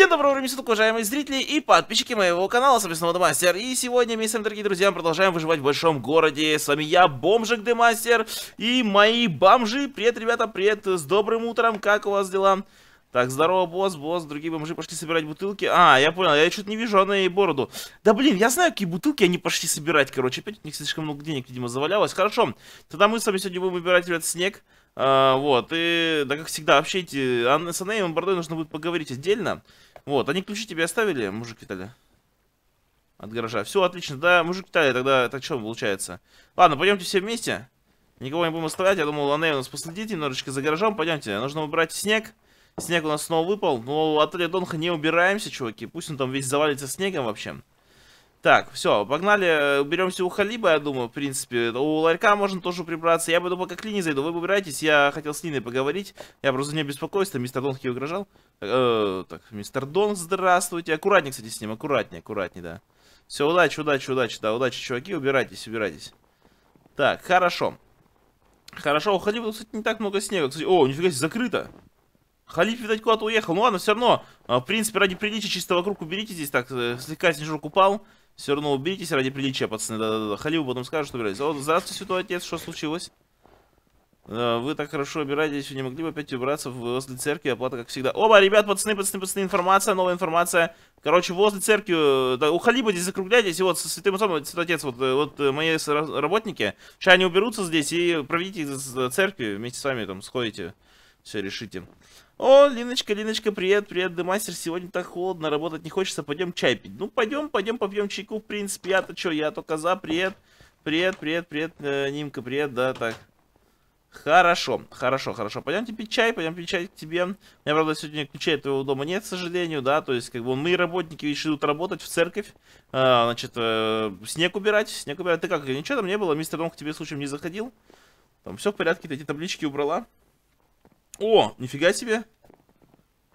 Всем доброго времени суток, уважаемые зрители и подписчики моего канала, соответственно, Демастер. И сегодня мы с вами, дорогие друзья, продолжаем выживать в большом городе. С вами я, Бомжик Демастер, и мои бомжи. Привет, ребята, привет, с добрым утром, как у вас дела? Так, здорово, босс, босс, другие бомжи пошли собирать бутылки. А, я понял, я что-то не вижу Анна и бороду. Да, блин, я знаю, какие бутылки они пошли собирать, короче. Опять у них слишком много денег, видимо, завалялось. Хорошо, тогда мы с вами сегодня будем выбирать, ребят, Снег. А, вот, и, да, как всегда, вообще эти, а с Анеем и Бордой нужно будет поговорить отдельно. Вот, они ключи тебе оставили, мужик Виталий? От гаража. Все, отлично. Да, мужик Виталий, тогда так что получается? Ладно, пойдемте все вместе. Никого не будем оставлять. Я думал, Аней у нас последит немножечко за гаражом. Пойдемте. Нужно убрать снег. Снег у нас снова выпал. Но от отеля Донха не убираемся, чуваки. Пусть он там весь завалится снегом вообще. Так, все, погнали, э, беремся у Халиба, я думаю, в принципе. У ларька можно тоже прибраться. Я бы пока к Лине зайду. Вы выбираетесь, я хотел с Линой поговорить. Я просто не беспокоюсь, там мистер Донг ей угрожал. Э, так, мистер Донг, здравствуйте. Аккуратнее, кстати, с ним, аккуратнее, аккуратнее, да. Все, удачи, удачи, удачи, да, удачи, чуваки, убирайтесь, убирайтесь. Так, хорошо. Хорошо, у Халиба, кстати, не так много снега. Кстати, о, нифига себе, закрыто. Халиб видать, куда-то уехал. Ну ладно, все равно, а, в принципе, ради приличия чисто вокруг уберите здесь. Так, э, слегка снежок упал. Все равно уберитесь ради приличия, пацаны. Да-да-да. Халиву потом скажет, что убирались. О, здравствуй, святой отец, что случилось? Вы так хорошо убираетесь, вы не могли бы опять убраться возле церкви, оплата как всегда. Оба, ребят, пацаны, пацаны, пацаны, информация, новая информация. Короче, возле церкви, э, да, у Халиба здесь закругляйтесь, и вот со святым отцом, святой отец, вот, э, вот э, мои работники, сейчас они уберутся здесь и проведите их с церкви, вместе с вами там сходите, все решите. О, Линочка, Линочка, привет, привет, Демастер, сегодня так холодно, работать не хочется, пойдем чай пить. Ну, пойдем, пойдем, попьем чайку, в принципе, я-то что, я только за, привет, привет, привет, привет, э, Нимка, привет, да, так. Хорошо, хорошо, хорошо, пойдемте пить чай, пойдем пить чай к тебе. У меня, правда, сегодня ключей от твоего дома нет, к сожалению, да, то есть, как бы, мы, работники, видишь, идут работать в церковь, э, значит, э, снег убирать, снег убирать. Ты как, ничего там не было, мистер Дом к тебе случаем не заходил? Там все в порядке, ты эти таблички убрала? О, нифига себе.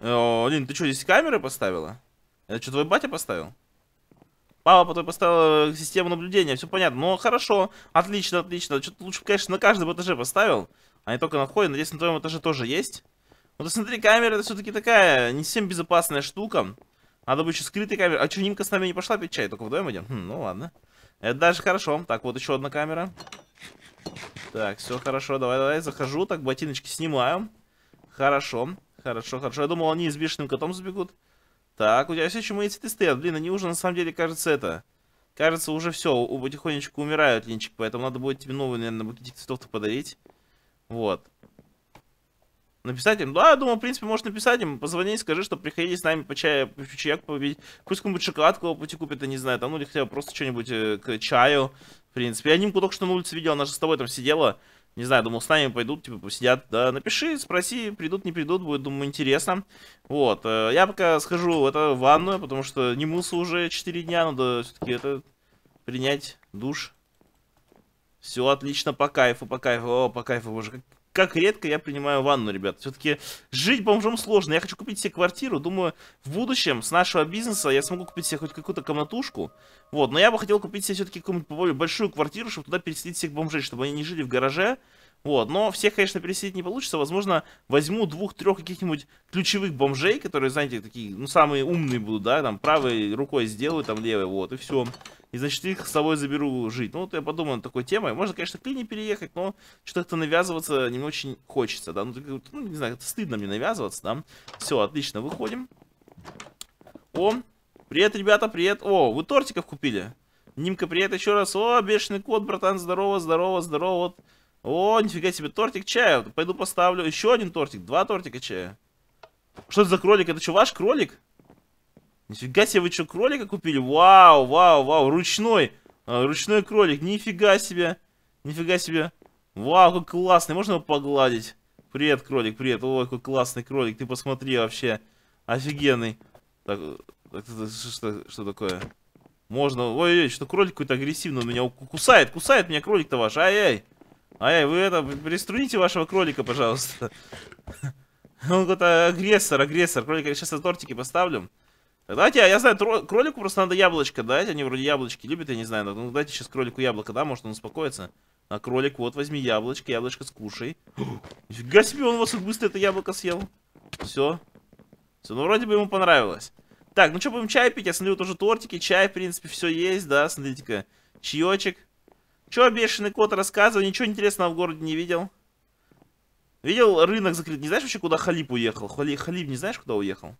О, э, Лин, ты что, здесь камеры поставила? Это что, твой батя поставил? Папа потом поставил э, систему наблюдения, все понятно. Ну, хорошо, отлично, отлично. Что-то лучше, конечно, на каждом этаже поставил. А не только на входе, надеюсь, на твоем этаже тоже есть. Ну, ты смотри, камера это все-таки такая, не совсем безопасная штука. Надо бы еще скрытой камеры. А что, Нимка с нами не пошла пить чай? Только вдвоем идем? Хм, ну ладно. Это даже хорошо. Так, вот еще одна камера. Так, все хорошо, давай, давай, захожу. Так, ботиночки снимаю. Хорошо. Хорошо, хорошо. Я думал, они с бешеным котом сбегут. Так, у тебя все чумоицеты стоят. Блин, они уже на самом деле, кажется, это... Кажется, уже все, У потихонечку умирают, Линчик, поэтому надо будет тебе новый, наверное, букетик цветов-то подарить. Вот. Написать им? Да, я думаю, в принципе, можешь написать им, позвони, и скажи, что приходи с нами по чаю, по чаяк победить. Пусть кому-нибудь шоколадку по пути купят, я не знаю, там, ну, или хотя бы просто что-нибудь э, к чаю, в принципе. Я Нимку только что на улице видел, она же с тобой там сидела. Не знаю, думал, с нами пойдут, типа, посидят. Да, напиши, спроси, придут, не придут, будет, думаю, интересно. Вот, э, я пока схожу в это ванную, потому что не мылся уже 4 дня, надо все-таки это принять душ. Все отлично, по кайфу, по кайфу, о, по кайфу, боже, как, как редко я принимаю ванну, ребят. Все-таки жить бомжом сложно. Я хочу купить себе квартиру. Думаю, в будущем с нашего бизнеса я смогу купить себе хоть какую-то комнатушку. Вот, но я бы хотел купить себе все-таки какую-нибудь большую квартиру, чтобы туда переселить всех бомжей, чтобы они не жили в гараже. Вот, но всех, конечно, переселить не получится. Возможно, возьму двух-трех каких-нибудь ключевых бомжей, которые, знаете, такие, ну, самые умные будут, да, там, правой рукой сделаю, там, левой, вот, и все. И значит, их с собой заберу жить. Ну, вот я подумал над такой темой. Можно, конечно, к Лине переехать, но что-то навязываться не очень хочется, да. Ну, ну, не знаю, это стыдно мне навязываться, да. Все, отлично, выходим. О, привет, ребята, привет. О, вы тортиков купили? Нимка, привет еще раз. О, бешеный кот, братан, здорово, здорово, здорово. Вот. О, нифига себе, тортик чая. Пойду поставлю еще один тортик, два тортика чая. Что это за кролик? Это что, ваш кролик? Нифига себе, вы что, кролика купили? Вау, вау, вау, ручной. А, ручной кролик, нифига себе. Нифига себе. Вау, как классный, можно его погладить? Привет, кролик, привет. Ой, какой классный кролик, ты посмотри вообще. Офигенный. Так, это, что, что такое? Можно, ой, ой, что кролик какой-то агрессивный меня кусает, кусает меня кролик-то ваш, ай ай Ай, ай вы это, приструните вашего кролика, пожалуйста. Он какой-то агрессор, агрессор. Кролика сейчас на тортики поставлю. Давайте, я знаю, кролику просто надо яблочко дать. Они вроде яблочки любят, я не знаю. Ну, дайте сейчас кролику яблоко, да? Может, он успокоится. А кролик, вот, возьми яблочко, яблочко скушай. Нифига себе, он вас быстро это яблоко съел. Все. Все, ну, вроде бы ему понравилось. Так, ну что, будем чай пить? Я смотрю, тоже тортики, чай, в принципе, все есть, да? Смотрите-ка, чаечек. Че бешеный кот рассказывал? Ничего интересного в городе не видел. Видел, рынок закрыт. Не знаешь вообще, куда Халип уехал? Хали... Халип, не знаешь, куда уехал?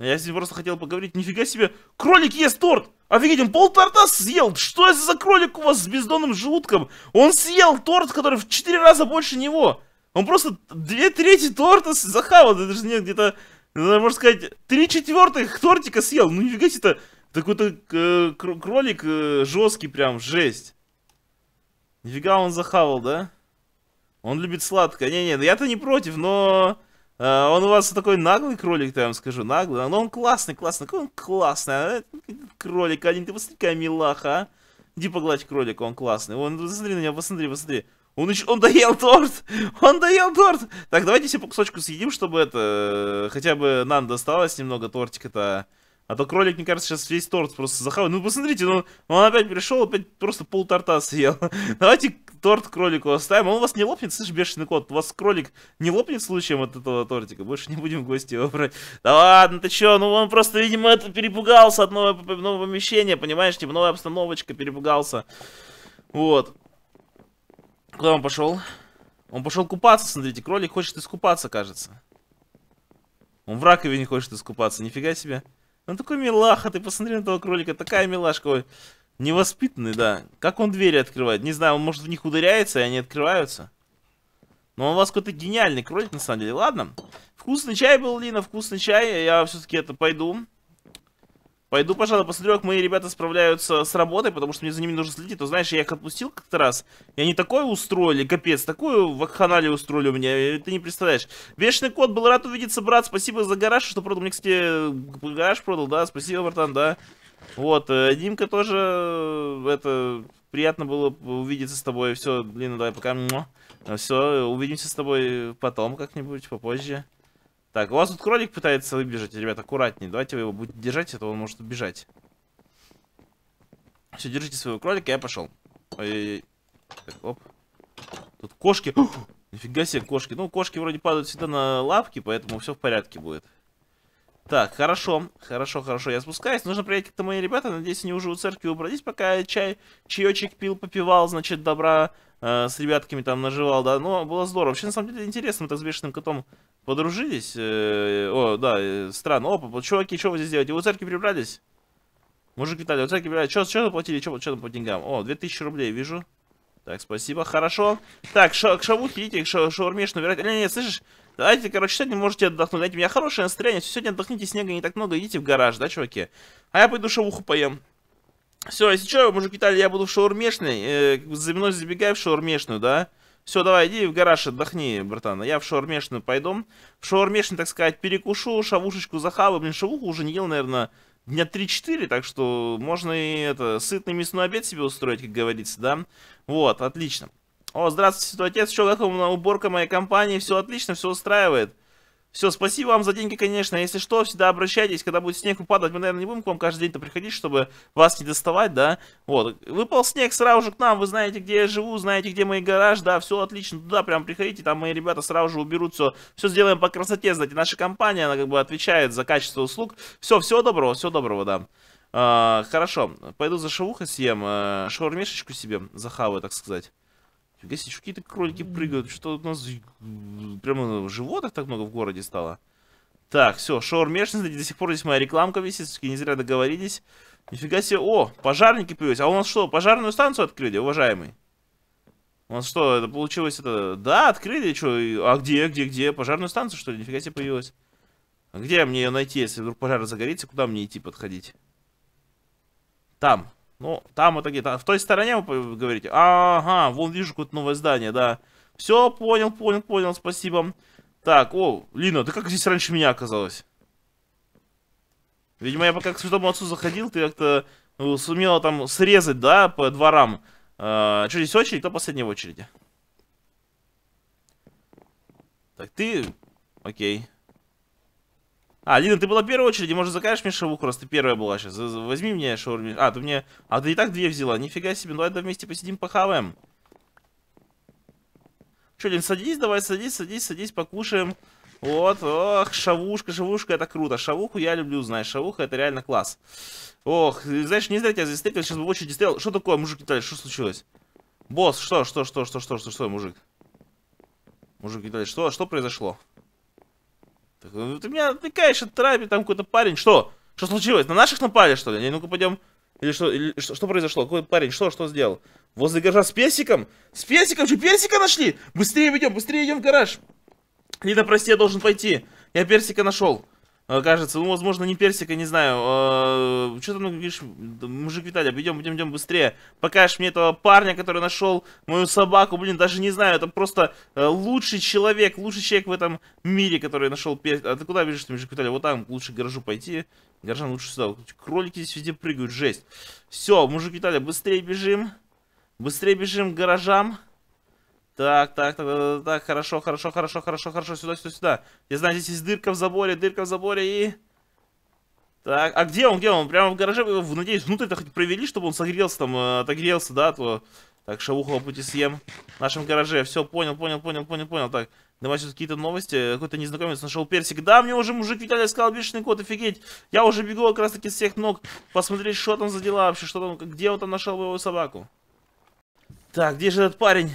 А я здесь просто хотел поговорить. Нифига себе, кролик ест торт! Офигеть, он пол торта съел! Что это за кролик у вас с бездонным желудком? Он съел торт, который в 4 раза больше него! Он просто две трети торта захавал, даже нет, где-то, можно сказать, три четвертых тортика съел. Ну нифига себе, это такой-то э, кролик э, жесткий прям, жесть. Нифига он захавал, да? Он любит сладкое. Не-не, ну я-то не против, но... А, он у вас такой наглый кролик, я вам скажу, наглый. Но он классный, классный, какой он классный. А? Кролик один, ты посмотри, какая милаха, а? Иди погладь кролика, он классный. Он, посмотри на него, посмотри, посмотри. Он, еще, он доел торт! Он доел торт! Так, давайте себе по кусочку съедим, чтобы это... Хотя бы нам досталось немного тортика-то. А то кролик, мне кажется, сейчас весь торт просто захавал. Ну, посмотрите, ну, он опять пришел, опять просто пол торта съел. Давайте торт кролику оставим. Он а у вас не лопнет, слышишь, бешеный кот? У вас кролик не лопнет случаем от этого тортика? Больше не будем в гости его брать. Да ладно, ты чё? Ну он просто, видимо, это перепугался от нового, нового помещения, понимаешь? Типа новая обстановочка, перепугался. Вот. Куда он пошел? Он пошел купаться, смотрите. Кролик хочет искупаться, кажется. Он в раковине хочет искупаться, нифига себе. Он такой милаха, ты посмотри на этого кролика, такая милашка. Ой. Невоспитанный, да. Как он двери открывает? Не знаю, он может в них ударяется, и они открываются. Но он у вас какой-то гениальный кролик, на самом деле. Ладно. Вкусный чай был, Лина, вкусный чай. Я все-таки это пойду. Пойду, пожалуй, посмотрю, как мои ребята справляются с работой, потому что мне за ними нужно следить. То, знаешь, я их отпустил как-то раз, и они такое устроили, капец, такую вакханали устроили у меня, ты не представляешь. Вечный кот, был рад увидеться, брат, спасибо за гараж, что продал. Мне, кстати, гараж продал, да, спасибо, братан, да. Вот, э, Димка тоже, э, это, приятно было увидеться с тобой. Все, Лина, ну давай пока. Все, увидимся с тобой потом как-нибудь, попозже. Так, у вас тут кролик пытается выбежать, ребят, аккуратнее. Давайте вы его будете держать, а то он может убежать. Все, держите своего кролика, я пошел. Ой-ой-ой. оп. Тут кошки. Нифига себе, кошки. Ну, кошки вроде падают всегда на лапки, поэтому все в порядке будет. Так, хорошо, хорошо, хорошо, я спускаюсь. Нужно приехать к мои ребята, надеюсь, они уже у церкви убрались, пока я чай, чаечек пил, попивал, значит, добра э, с ребятками там наживал, да. Но было здорово. Вообще, на самом деле, интересно, мы так с бешеным котом подружились. Э, о, да, э, странно. Опа, чуваки, что вы здесь делаете? Вы у церкви прибрались? Мужик Виталий, у церкви прибрались. Что, что заплатили? Что, что там по деньгам? О, 2000 рублей, вижу. Так, спасибо, хорошо. Так, ша к шавухе идите, к ша шаурмешну выбирать. Э, не, не, слышишь, Давайте, короче, сегодня можете отдохнуть. Знаете, у меня хорошее настроение. Сегодня отдохните, снега не так много, идите в гараж, да, чуваки? А я пойду шавуху поем. Все, если что, мужик Виталий, я буду в шаурмешной. Э, за мной забегай в шаурмешную, да? Все, давай, иди в гараж, отдохни, братан. А я в шаурмешную пойду. В шаурмешную, так сказать, перекушу, шавушечку захаваю. Блин, шавуху уже не ел, наверное, дня 3-4, так что можно и это, сытный мясной обед себе устроить, как говорится, да? Вот, отлично. О, здравствуйте, святой отец, что, как вам уборка моей компании? Все отлично, все устраивает. Все, спасибо вам за деньги, конечно. Если что, всегда обращайтесь, когда будет снег упадать. Мы, наверное, не будем к вам каждый день-то приходить, чтобы вас не доставать, да? Вот, выпал снег сразу же к нам, вы знаете, где я живу, знаете, где мой гараж, да, все отлично, туда прям приходите, там мои ребята сразу же уберут все. Все сделаем по красоте, знаете, наша компания, она как бы отвечает за качество услуг. Все, всего доброго, всего доброго, да. А, хорошо, пойду за шавухой съем, э, шаурмешечку себе захаваю, так сказать. Фига себе, еще какие-то кролики прыгают. Что у нас прямо животных так много в городе стало? Так, все, шаурмешница, до сих пор здесь моя рекламка висит, таки не зря договорились. Нифига себе, о, пожарники появились. А у нас что, пожарную станцию открыли, уважаемый? У нас что, это получилось это... Да, открыли, что, а где, где, где? Пожарную станцию, что ли? Нифига себе появилась. А где мне ее найти, если вдруг пожар загорится? Куда мне идти подходить? Там. Ну, там вот такие, там, в той стороне вы говорите, ага, вон вижу какое-то новое здание, да. Все, понял, понял, понял, спасибо. Так, о, Лина, ты как здесь раньше меня оказалась? Видимо, я пока к святому отцу заходил, ты как-то ну, сумела там срезать, да, по дворам. А, что здесь очередь, кто последний в очереди? Так, ты... Окей. А, Лина, ты была в первой очереди, может, закажешь мне шавуху, раз ты первая была сейчас. Возьми мне шаурмю. А, ты мне... А, ты и так две взяла. Нифига себе, давай ну, давай вместе посидим, похаваем. Че, Лин, садись, давай, садись, садись, садись, покушаем. Вот, ох, шавушка, шавушка, это круто. Шавуху я люблю, знаешь, шавуха, это реально класс. Ох, знаешь, не зря тебя здесь встретил, сейчас бы в очереди стоял. Что такое, мужик Виталий, что случилось? Босс, что, что, что, что, что, что, что, мужик? Мужик Виталий, что, что произошло? Ну, ты меня отвлекаешь от трапи, там какой-то парень. Что? Что случилось? На наших напали, что ли? Ну-ка пойдем. Или что, или что, что произошло? Какой парень? Что, что сделал? Возле гаража с персиком? С персиком? Что, персика нашли? Быстрее идем, быстрее идем в гараж. Лида, прости, я должен пойти. Я персика нашел. Э, кажется. Ну, возможно, не персика, не знаю. Э, что там, ну, видишь, мужик Виталий, идем, идем, идем быстрее. Покажешь мне этого парня, который нашел мою собаку. Блин, даже не знаю, это просто э, лучший человек, лучший человек в этом мире, который нашел персик. А ты куда бежишь, ты, мужик Виталий? Вот там лучше к гаражу пойти. Горожан лучше сюда. Кролики здесь везде прыгают, жесть. Все, мужик Виталий, быстрее бежим. Быстрее бежим к гаражам. Так, так, так, так, так, хорошо, хорошо, хорошо, хорошо, хорошо, сюда, сюда, сюда. Я знаю, здесь есть дырка в заборе, дырка в заборе и... Так, а где он, где он? Прямо в гараже, надеюсь, внутрь-то хоть провели, чтобы он согрелся там, э, отогрелся, да, а то... Так, шавуху по пути съем в нашем гараже. Все, понял, понял, понял, понял, понял. Так, давай сейчас какие-то новости. Какой-то незнакомец нашел персик. Да, мне уже мужик Виталий сказал, бешеный кот, офигеть. Я уже бегу как раз таки с всех ног посмотреть, что там за дела вообще, что там, где он там нашел боевую собаку. Так, где же этот парень?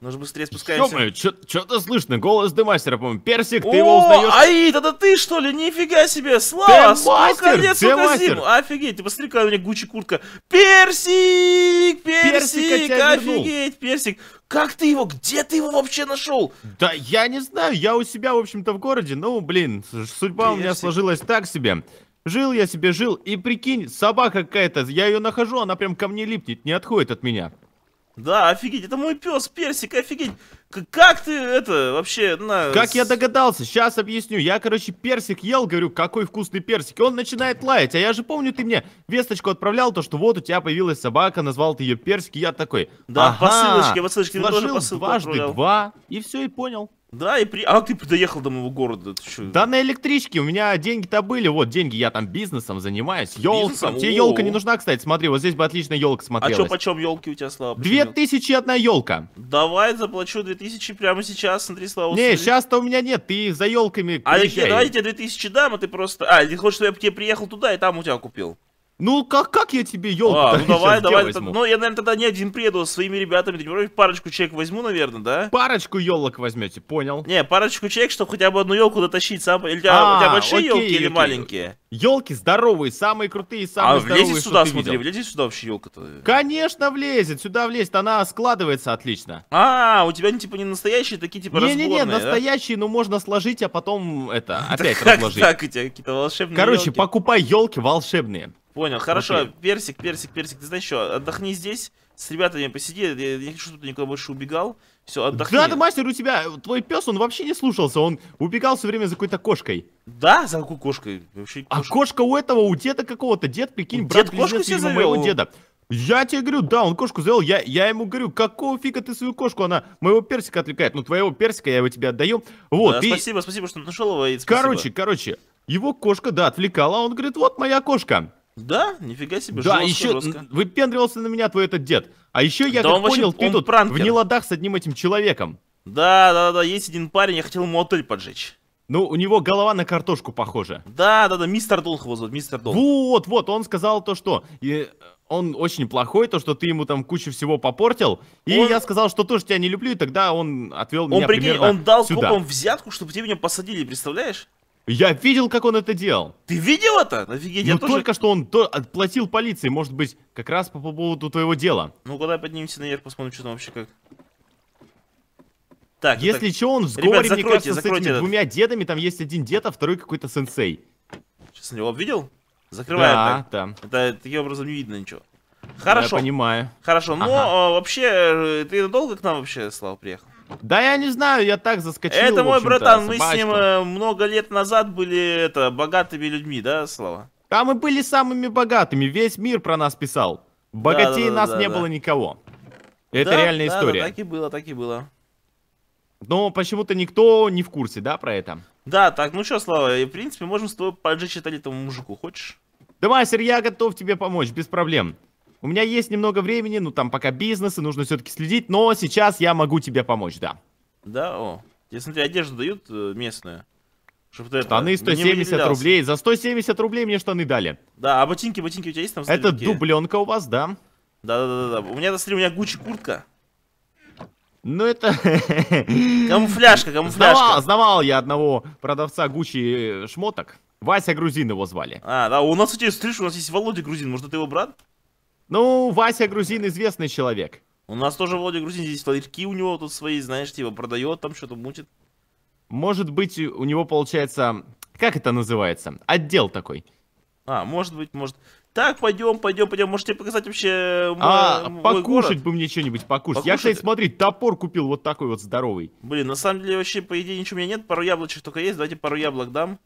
Ну же быстрее спускаемся. Ё-моё, чё-то слышно, голос Демастера, по-моему. Персик, ты его узнаешь? Аид, это ты, что ли? Нифига себе! Слава, сколько лет, сколько зим! Офигеть, ты посмотри, какая у меня Гуччи куртка. Персик, персик, офигеть, персик. Как ты его, где ты его вообще нашел? Да я не знаю, я у себя, в общем-то, в городе. Ну, блин, судьба у меня сложилась так себе. Жил я себе, жил, и прикинь, собака какая-то, я ее нахожу, она прям ко мне липнет, не отходит от меня. Да, офигеть, это мой пес, персик, офигеть. Как ты это вообще на... Как я догадался, сейчас объясню. Я, короче, персик ел, говорю, какой вкусный персик. И он начинает лаять. А я же помню, ты мне весточку отправлял, то, что вот у тебя появилась собака, назвал ты ее персик. И я такой, Да, ага, посылочки, посылочки, ты тоже посылку дважды отправлял. два, и все, и понял. Да, и при... А как ты доехал до моего города? Да на электричке, у меня деньги-то были, вот деньги, я там бизнесом занимаюсь, елком. Тебе елка не нужна, кстати, смотри, вот здесь бы отлично елка смотрелась. А чё, почем елки у тебя, Слава? Две тысячи одна елка. Давай, заплачу две тысячи прямо сейчас, смотри, Слава. Не, сейчас-то у меня нет, ты за елками А я, давай я тебе две тысячи дам, а ты просто... А, ты хочешь, чтобы я к тебе приехал туда и там у тебя купил? Ну, как, как я тебе елку а, ну давай, давай. Возьму? Это, ну, я, наверное, тогда не один приеду со своими ребятами тренировать. Парочку человек возьму, наверное, да? Парочку елок возьмете, понял. Не, парочку человек, чтобы хотя бы одну елку дотащить. Сам... Или, а, у тебя а, большие елки или маленькие? Елки здоровые, самые крутые, самые а, здоровые, влезет сюда, смотри, видел. влезет сюда вообще елка-то? Конечно влезет, сюда влезет, она складывается отлично. А, у тебя они типа не настоящие, такие типа не, не, не, настоящие, но ну, можно сложить, а потом это опять разложить. Так, у тебя какие-то волшебные. Короче, покупай елки волшебные. Понял, хорошо. Окей. Персик, персик, персик. Ты знаешь что, отдохни здесь, с ребятами посиди. Я не хочу, чтобы ты никуда больше убегал. Все, отдохни. Да, ты мастер, у тебя твой пес, он вообще не слушался. Он убегал все время за какой-то кошкой. Да, за какой кошкой? Вообще, а кошка. А кошка у этого, у деда какого-то. Дед, прикинь, брат, Дед кошку себе завел? моего деда. Я тебе говорю, да, он кошку завел, я, я ему говорю, какого фига ты свою кошку, она моего персика отвлекает, ну твоего персика я его тебе отдаю, вот. Да, и... Спасибо, спасибо, что нашел его, и спасибо. Короче, короче, его кошка, да, отвлекала, он говорит, вот моя кошка. Да, нифига себе, Да, еще жестко. выпендривался на меня твой этот дед. А еще я да как понял, вообще, ты тут пранкер. в неладах с одним этим человеком. Да, да, да, есть один парень, я хотел мотель поджечь. Ну, у него голова на картошку похожа. Да, да, да, мистер Долг его зовут, мистер Долг. Вот, вот, он сказал то, что... И э, он очень плохой, то, что ты ему там кучу всего попортил. И он... я сказал, что тоже тебя не люблю, и тогда он отвел он, меня прикинь, примерно Он дал сюда. копам взятку, чтобы тебя меня посадили, представляешь? Я видел, как он это делал. Ты видел это? Офигеть, ну, я тоже... только что он до... отплатил полиции, может быть, как раз по поводу твоего дела. Ну, куда поднимемся наверх, посмотрим, что там вообще как. Так, ну Если так... что, он в сговоре, Ребят, закройте, мне кажется, с этими этот... двумя дедами. Там есть один дед, а второй какой-то сенсей. Сейчас него видел? Закрывает да, так. Да, Это таким образом не видно ничего. Хорошо. Я понимаю. Хорошо, но ага. а, вообще, э, ты долго к нам вообще, Слав, приехал? Да я не знаю, я так заскочил. Это мой братан, мы с ним э, много лет назад были это, богатыми людьми, да, Слава? А мы были самыми богатыми, весь мир про нас писал. Богатей да, да, нас да, не было никого. Это реальная история. Да, так и было, так и было. Но почему-то никто не в курсе, да, про это? Да, так, ну что, Слава, в принципе, можем с тобой поджечь этому мужику, хочешь? Давай, мастер, я готов тебе помочь, без проблем у меня есть немного времени, ну там пока бизнес, и нужно все-таки следить, но сейчас я могу тебе помочь, да. Да, о. Тебе, смотри, одежду дают э, местную. Чтобы ты штаны 170 рублей. За 170 рублей мне штаны дали. Да, а ботинки, ботинки у тебя есть там? Смотри, это какие? дубленка у вас, да? Да, да, да, да. У меня, смотри, у меня Гуччи куртка. Ну это... Камуфляжка, камуфляжка. Знавал, знавал я одного продавца Гуччи э, шмоток. Вася Грузин его звали. А, да, у нас, кстати, слышишь, у нас есть Володя Грузин, может, это его брат? Ну, Вася Грузин известный человек. У нас тоже Володя Грузин, здесь ларьки у него тут свои, знаешь, типа продает, там что-то мутит. Может быть, у него получается, как это называется, отдел такой. А, может быть, может. Так, пойдем, пойдем, пойдем. Можете показать вообще мой, э, а, мой покушать город? бы мне что-нибудь покушать. покушать. Я, кстати, смотри, топор купил вот такой вот здоровый. Блин, на самом деле вообще, по идее, ничего у меня нет. Пару яблочек только есть. Давайте пару яблок дам.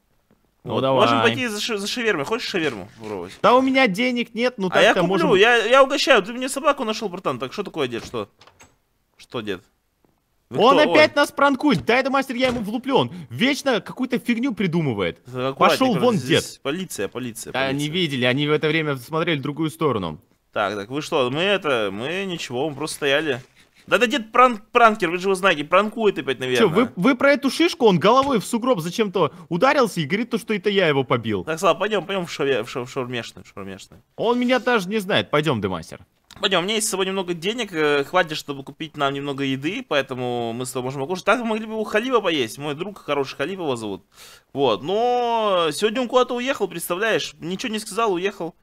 Ну, вот. давай. Можем пойти за, ши- за шавермой. Хочешь шаверму попробовать? Да у меня денег нет, ну а так-то я куплю, можем... я, я угощаю. Ты мне собаку нашел, братан. Так что такое, дед? Что? Что, дед? Вы он кто? опять Ой. нас пранкует. Да это мастер, я ему влуплен. Вечно какую-то фигню придумывает. Пошел вон, дед. Полиция, полиция, полиция. они видели, они в это время смотрели в другую сторону. Так, так, вы что, мы это, мы ничего, мы просто стояли. Да да дед пранк, пранкер, вы же его знаете, пранкует опять, наверное. Че, вы, вы про эту шишку, он головой в сугроб зачем-то ударился и говорит то, что это я его побил. Так, слава, пойдем, пойдем в, шове, в, шов, в шаурмешную, в шаурмешную. Он меня даже не знает, пойдем, демастер. Пойдем, у меня есть с собой немного денег, э, хватит, чтобы купить нам немного еды, поэтому мы с тобой можем покушать. Так мы могли бы у Халива поесть, мой друг хороший Халив его зовут. Вот, но сегодня он куда-то уехал, представляешь, ничего не сказал, уехал.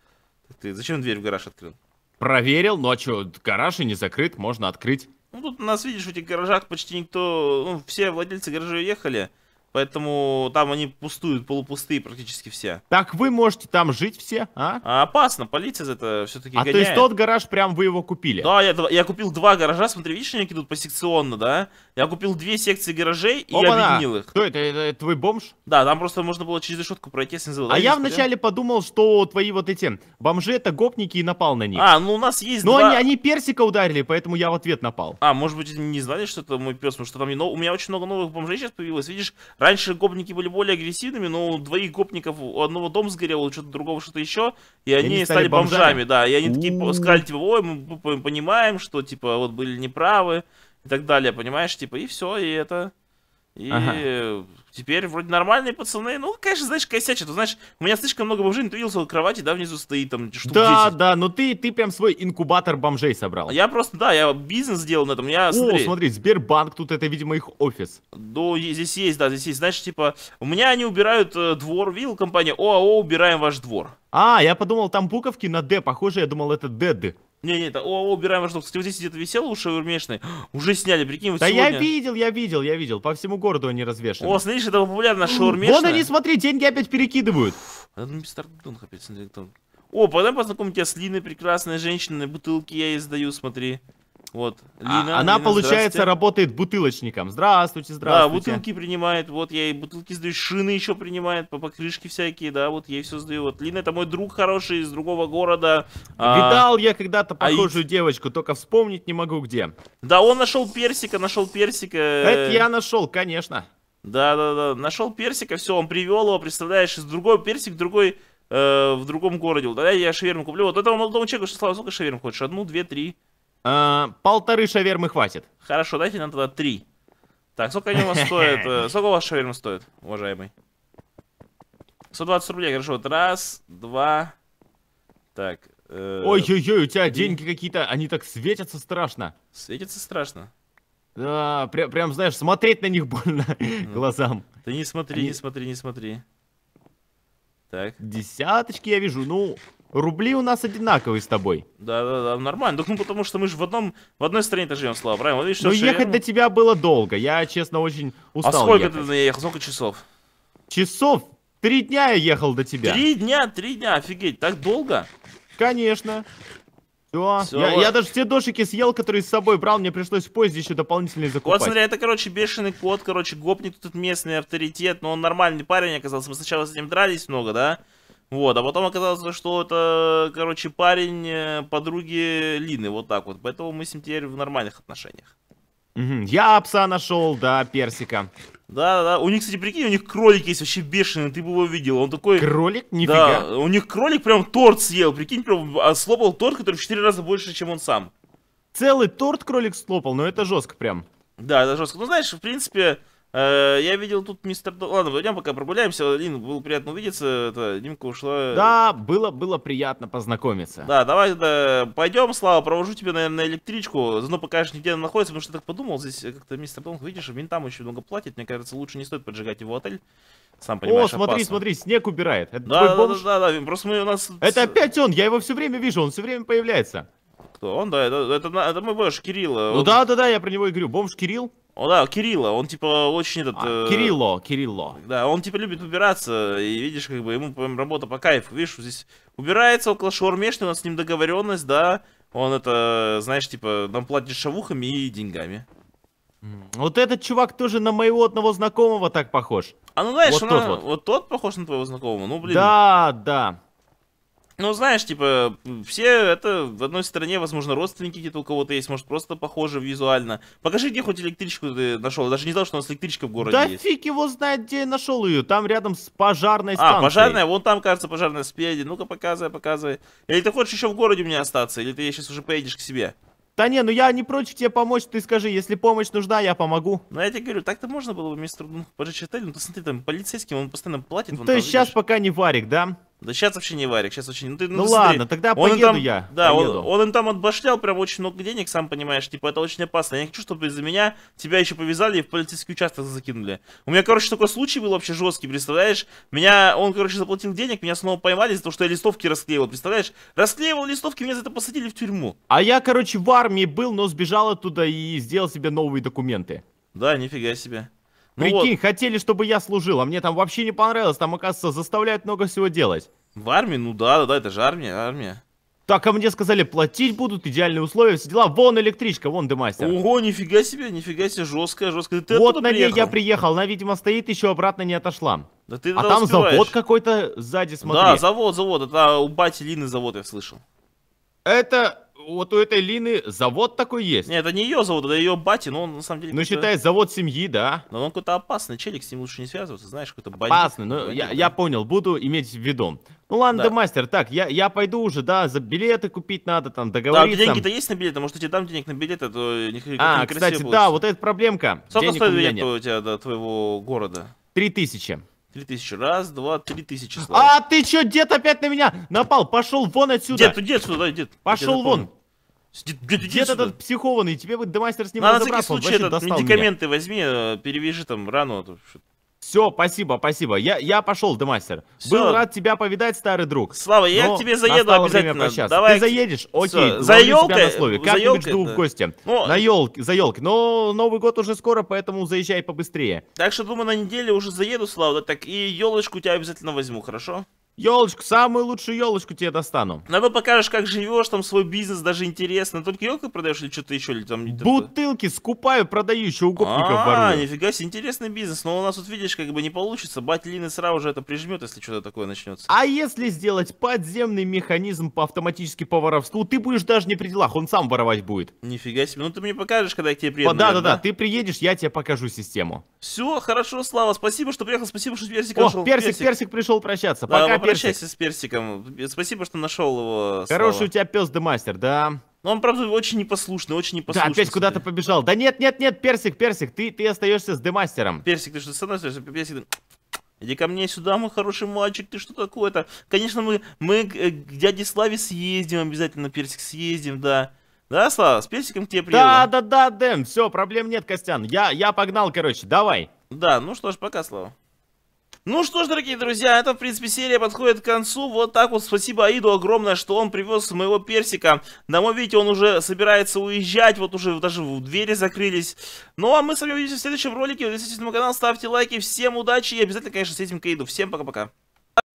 Ты зачем дверь в гараж открыл? проверил ночью, гараж и не закрыт, можно открыть. Ну, тут у нас, видишь, в этих гаражах почти никто, ну, все владельцы гаражей уехали. Поэтому там они пустуют, полупустые практически все. Так вы можете там жить все, а? а опасно, полиция за это все-таки А гоняет. то есть тот гараж прям вы его купили? Да, я, я купил два гаража, смотри, видишь, они идут посекционно, да? Я купил две секции гаражей и опа объединил их. Кто это? это? Это твой бомж? Да, там просто можно было через решетку пройти, если не забыл. А я смотрел? вначале подумал, что твои вот эти бомжи это гопники и напал на них. А, ну у нас есть Но два... они, они персика ударили, поэтому я в ответ напал. А, может быть, не знали, что это мой пес, потому что там... Но у меня очень много новых бомжей сейчас появилось, видишь? Раньше гопники были более агрессивными, но у двоих гопников, у одного дом сгорел, у что-то другого что-то еще, и они, и они стали бомжами. бомжами, да. И они У-у-у. такие сказали, типа, ой, мы понимаем, что, типа, вот были неправы и так далее, понимаешь, типа, и все, и это... И ага. теперь вроде нормальные пацаны. Ну, конечно, знаешь, косячат. знаешь, у меня слишком много бомжей, но ты видел кровати, да, внизу стоит там штук Да, 10. да, но ты, ты прям свой инкубатор бомжей собрал. Я просто, да, я бизнес сделал на этом. Я, О, смотри, смотри, Сбербанк, тут это, видимо, их офис. Да, ну, здесь есть, да, здесь есть. Знаешь, типа, у меня они убирают э, двор, видел компания ОАО, а убираем ваш двор. А, я подумал, там буковки на Д, похоже, я думал, это ДД. Не, не, это о, убираем что. Кстати, вот здесь где-то висел уши вермешные. Уже сняли, прикинь, вот Да сегодня... я видел, я видел, я видел. По всему городу они развешены. О, смотришь, это популярно шаурмешная. Вон они, смотри, деньги опять перекидывают. Это мистер Дунг опять, смотри, кто О, потом познакомим тебя с Линой, прекрасной женщиной, бутылки я ей сдаю, смотри. Вот. А Лина, она, Лина, получается, работает бутылочником. Здравствуйте, здравствуйте. Да, бутылки принимает. Вот я ей бутылки сдаю, шины еще принимает, покрышки всякие, да, вот ей все сдаю. Вот Лина, это мой друг хороший из другого города. А, Видал а... я когда-то а похожую а... девочку, только вспомнить не могу где. Да, он нашел персика, нашел персика. Это я нашел, конечно. Да, да, да. Нашел персика, все, он привел его, представляешь, из другой персик, другой э, в другом городе. Вот, да, я шаверму куплю. Вот этого молодому человеку, Слава, сколько шаверм хочешь? Одну, две, три. А, полторы шавермы хватит. Хорошо, дайте нам тогда три. Так, сколько они у вас стоят? Э, сколько у вас шаверма стоит, уважаемый? 120 рублей, хорошо. Вот раз, два. Так. Э, Ой-ой-ой, у тебя деньги какие-то, они так светятся страшно. Светятся страшно? Да, прям, прям знаешь, смотреть на них больно глазам. Ты не смотри, не смотри, не смотри. Так. Десяточки я вижу, ну, Рубли у нас одинаковые с тобой. Да, да, да, нормально. ну потому что мы же в одном в одной стране-то живем, Слава, правильно? Вот, ну ехать я... до тебя было долго. Я, честно, очень устал. А сколько ехать. ты ехал? Сколько часов? Часов? Три дня я ехал до тебя. Три дня, три дня, офигеть, так долго? Конечно. Все. Все. Я, я даже те дошики съел, которые с собой брал, мне пришлось в поезде еще дополнительные закупать. Вот смотри, это, короче, бешеный кот, короче, гопник тут местный авторитет, но он нормальный парень оказался. Мы сначала с ним дрались много, да? Вот, а потом оказалось, что это, короче, парень э, подруги Лины, вот так вот. Поэтому мы с ним теперь в нормальных отношениях. Я пса нашел, да, персика. Да, да, у них, кстати, прикинь, у них кролик есть вообще бешеный, ты бы его видел, он такой... Кролик? Нифига. Да, у них кролик прям торт съел, прикинь, прям а, слопал торт, который в 4 раза больше, чем он сам. Целый торт кролик слопал, но это жестко прям. Да, это жестко. Ну, знаешь, в принципе, Э, я видел тут мистер... Ладно, пойдем пока прогуляемся. Лин, было приятно увидеться. Это, Димка ушла. Да, было, было приятно познакомиться. Да, давай да, пойдем, Слава, провожу тебя, наверное, на электричку. Заодно покажешь, где она находится, потому что я так подумал, здесь как-то мистер Донг, видишь, винтам очень много платит. Мне кажется, лучше не стоит поджигать его отель. Сам понимаешь, О, смотри, опасно. смотри, снег убирает. Это да, да, бомж? да, да, да, просто мы у нас... Это опять он, я его все время вижу, он все время появляется. Кто он? Да, это, это, это мой бомж Кирилл. Ну он... да, да, да, я про него и говорю. Бомж Кирилл? О, да, Кирилла, он типа очень этот... А, э... Кирилло, Кирилло. Да, он типа любит убираться, и видишь, как бы ему работа по кайфу, видишь, здесь убирается около шаурмешной, у нас с ним договоренность, да, он это, знаешь, типа, нам платит шавухами и деньгами. Вот этот чувак тоже на моего одного знакомого так похож. А ну знаешь, вот, он, тот, а, вот. вот тот похож на твоего знакомого, ну блин. Да, да. Ну, знаешь, типа, все это в одной стране, возможно, родственники где-то у кого-то есть, может, просто похоже визуально. Покажи, где хоть электричку ты нашел. Даже не знал, что у нас электричка в городе да есть. Да фиг его знает, где я нашел ее. Там рядом с пожарной а, станцией. А, пожарная, вон там, кажется, пожарная спереди. Ну-ка, показывай, показывай. Или ты хочешь еще в городе у меня остаться, или ты сейчас уже поедешь к себе? Да не, ну я не против тебе помочь, ты скажи, если помощь нужна, я помогу. Ну я тебе говорю, так-то можно было бы мистер ну, поджечь отель, ну ты смотри, там полицейским он постоянно платит. Ну, есть сейчас пока не варик, да? Да сейчас вообще не варик, сейчас очень... Ну, ты, ну, ну ладно, смотри. тогда он там, я. Да, поеду. Он, он там отбашлял прям очень много денег, сам понимаешь, типа это очень опасно. Я не хочу, чтобы из-за меня тебя еще повязали и в полицейский участок закинули. У меня, короче, такой случай был вообще жесткий, представляешь? Меня, он, короче, заплатил денег, меня снова поймали из-за того, что я листовки расклеивал, представляешь? Расклеивал листовки, меня за это посадили в тюрьму. А я, короче, в армии был, но сбежал оттуда и сделал себе новые документы. Да, нифига себе. Ну Прикинь, вот. хотели, чтобы я служил, а мне там вообще не понравилось, там, оказывается, заставляют много всего делать. В армии? Ну да, да, да, это же армия, армия. Так, а мне сказали, платить будут, идеальные условия, все дела. Вон электричка, вон демастер. Ого, нифига себе, нифига себе, жесткая, жесткая. Ты вот на ней я приехал, она, видимо, стоит, еще обратно не отошла. Да ты а там успеваешь. завод какой-то сзади, смотри. Да, завод, завод, это у бати Лины завод, я слышал. Это вот у этой Лины завод такой есть. Нет, это не ее завод, это ее бати, но он на самом деле... Ну, считай, завод семьи, да. Но он какой-то опасный челик, с ним лучше не связываться, знаешь, какой-то бандит. Опасный, ну, бандит, я, да. я понял, буду иметь в виду. Ну ладно, да. мастер, так, я, я пойду уже, да, за билеты купить надо, там, договориться. Да, деньги-то есть на билеты, может, я тебе дам денег на билеты, а то не А, кстати, да, вот эта проблемка. Сколько стоит билет у тебя до твоего города? Три тысячи. Три тысячи. Раз, два, три тысячи. слов. А ты чё, дед опять на меня напал? Пошел вон отсюда. Дед, иди отсюда, дед. Пошел вон. Дед, дед, дед этот психованный, тебе бы домастер с ним на всякий случай этот, медикаменты меня. возьми, э, перевяжи там рану. А все, спасибо, спасибо. Я, я пошел, Демастер. Все. Был рад тебя повидать, старый друг. Слава, я к тебе заеду обязательно. Давай. Ты заедешь? Окей. Все. За елкой. На слове. Как за елкой, жду да. в гости. Но... На елке, за елкой. Но Новый год уже скоро, поэтому заезжай побыстрее. Так что, думаю, на неделе уже заеду, Слава. Так и елочку тебя обязательно возьму, хорошо? елочку, самую лучшую елочку тебе достану. Ну, а вы покажешь, как живешь, там свой бизнес, даже интересно. Только елку продаешь или что-то еще? Или там... Бутылки скупаю, продаю, еще у гопников А, нифига себе, интересный бизнес. Но у нас тут, видишь, как бы не получится. Бать Лины сразу же это прижмет, если что-то такое начнется. А если сделать подземный механизм по автоматически по воровству, ты будешь даже не при делах, он сам воровать будет. Нифига себе, ну ты мне покажешь, когда я к тебе приеду. Да-да-да, ты приедешь, я тебе покажу систему. Все, хорошо, Слава, спасибо, что приехал, спасибо, что персик пришел. О, персик, персик пришел прощаться. Да, Пока, обращайся с персиком. Спасибо, что нашел его. Хороший слова. у тебя пес демастер, да. Ну он, правда, очень непослушный, очень непослушный. Да, опять куда-то побежал. Да нет, нет, нет, персик, персик, ты, ты остаешься с демастером. Персик, ты что, становишься? Персик, Иди ко мне сюда, мой хороший мальчик, ты что такое-то? Конечно, мы, мы к э, дяде Славе съездим обязательно, Персик, съездим, да. Да, Слава, с Персиком к тебе приеду. Да, да, да, Дэн, все, проблем нет, Костян. Я, я погнал, короче, давай. Да, ну что ж, пока, Слава. Ну что ж, дорогие друзья, это, в принципе, серия подходит к концу. Вот так вот спасибо Аиду огромное, что он привез моего персика. На мой видите, он уже собирается уезжать, вот уже даже в двери закрылись. Ну а мы с вами увидимся в следующем ролике. Подписывайтесь на мой канал, ставьте лайки. Всем удачи и обязательно, конечно, с этим к Аиду. Всем пока-пока.